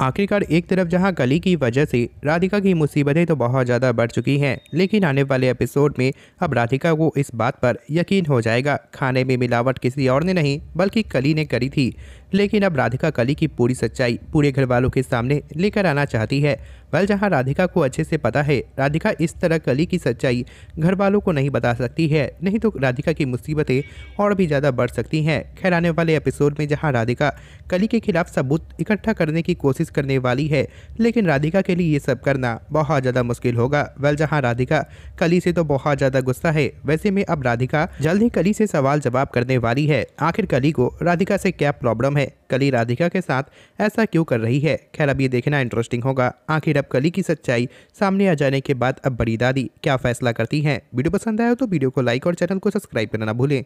आखिरकार एक तरफ जहां कली की वजह से राधिका की मुसीबतें तो बहुत ज़्यादा बढ़ चुकी हैं लेकिन आने वाले एपिसोड में अब राधिका को इस बात पर यकीन हो जाएगा खाने में मिलावट किसी और ने नहीं बल्कि कली ने करी थी लेकिन अब राधिका कली की पूरी सच्चाई पूरे घर वालों के सामने लेकर आना चाहती है वल जहां राधिका को अच्छे से पता है राधिका इस तरह कली की सच्चाई घर वालों को नहीं बता सकती है नहीं तो राधिका की मुसीबतें और भी ज़्यादा बढ़ सकती हैं खैर आने वाले एपिसोड में जहां राधिका कली के खिलाफ सबूत इकट्ठा करने की कोशिश करने वाली है लेकिन राधिका के लिए ये सब करना बहुत ज़्यादा मुश्किल होगा वल जहाँ राधिका कली से तो बहुत ज़्यादा गुस्सा है वैसे में अब राधिका जल्द ही कली से सवाल जवाब करने वाली है आखिर कली को राधिका से क्या प्रॉब्लम है कली राधिका के साथ ऐसा क्यों कर रही है खैर अब ये देखना इंटरेस्टिंग होगा आखिर अब कली की सच्चाई सामने आ जाने के बाद अब बड़ी दादी क्या फैसला करती हैं वीडियो पसंद आया तो वीडियो को लाइक और चैनल को सब्सक्राइब करना ना भूलें